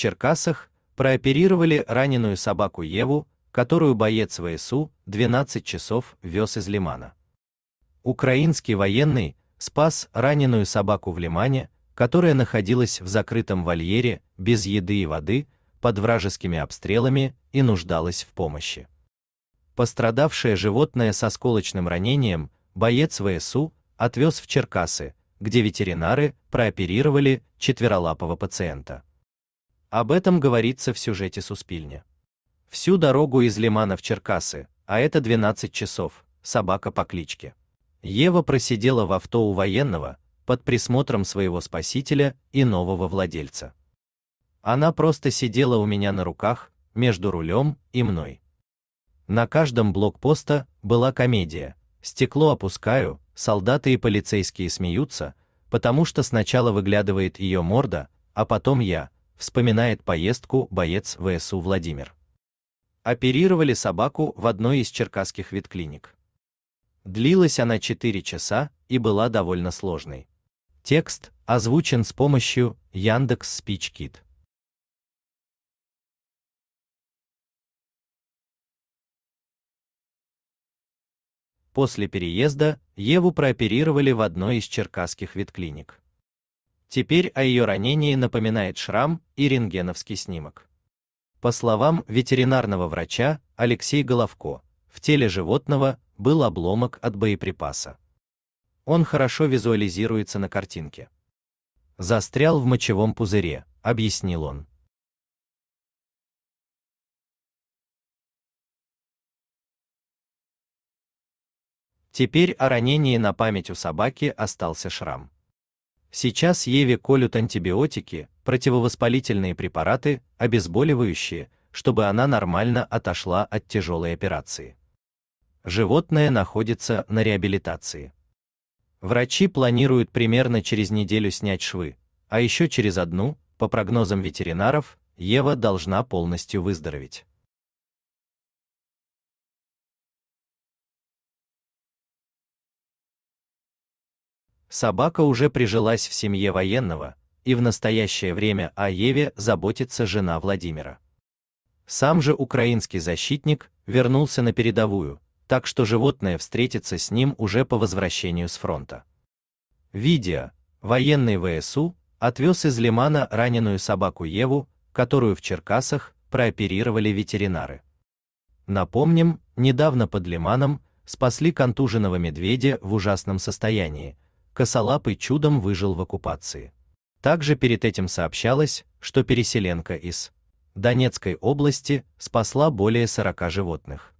Черкасах прооперировали раненую собаку Еву, которую боец ВСУ 12 часов вез из Лимана. Украинский военный спас раненую собаку в Лимане, которая находилась в закрытом вольере без еды и воды под вражескими обстрелами и нуждалась в помощи. Пострадавшее животное со сколочным ранением боец ВСУ отвез в Черкасы, где ветеринары прооперировали четверолапого пациента. Об этом говорится в сюжете Суспильня. Всю дорогу из Лимана в Черкасы, а это 12 часов, собака по кличке. Ева просидела в авто у военного, под присмотром своего спасителя и нового владельца. Она просто сидела у меня на руках, между рулем и мной. На каждом блокпоста была комедия, стекло опускаю, солдаты и полицейские смеются, потому что сначала выглядывает ее морда, а потом я, вспоминает поездку боец ВСУ Владимир. Оперировали собаку в одной из черкасских ветклиник. Длилась она 4 часа и была довольно сложной. Текст озвучен с помощью Яндекс SpeechKit. После переезда Еву прооперировали в одной из черкасских ветклиник. Теперь о ее ранении напоминает шрам и рентгеновский снимок. По словам ветеринарного врача Алексей Головко, в теле животного был обломок от боеприпаса. Он хорошо визуализируется на картинке. Застрял в мочевом пузыре, объяснил он. Теперь о ранении на память у собаки остался шрам. Сейчас Еве колют антибиотики, противовоспалительные препараты, обезболивающие, чтобы она нормально отошла от тяжелой операции. Животное находится на реабилитации. Врачи планируют примерно через неделю снять швы, а еще через одну, по прогнозам ветеринаров, Ева должна полностью выздороветь. Собака уже прижилась в семье военного, и в настоящее время о Еве заботится жена Владимира. Сам же украинский защитник вернулся на передовую, так что животное встретится с ним уже по возвращению с фронта. Видео. Военный ВСУ отвез из Лимана раненую собаку Еву, которую в Черкасах прооперировали ветеринары. Напомним, недавно под Лиманом спасли контуженного медведя в ужасном состоянии, Косолапый чудом выжил в оккупации. Также перед этим сообщалось, что переселенка из Донецкой области спасла более 40 животных.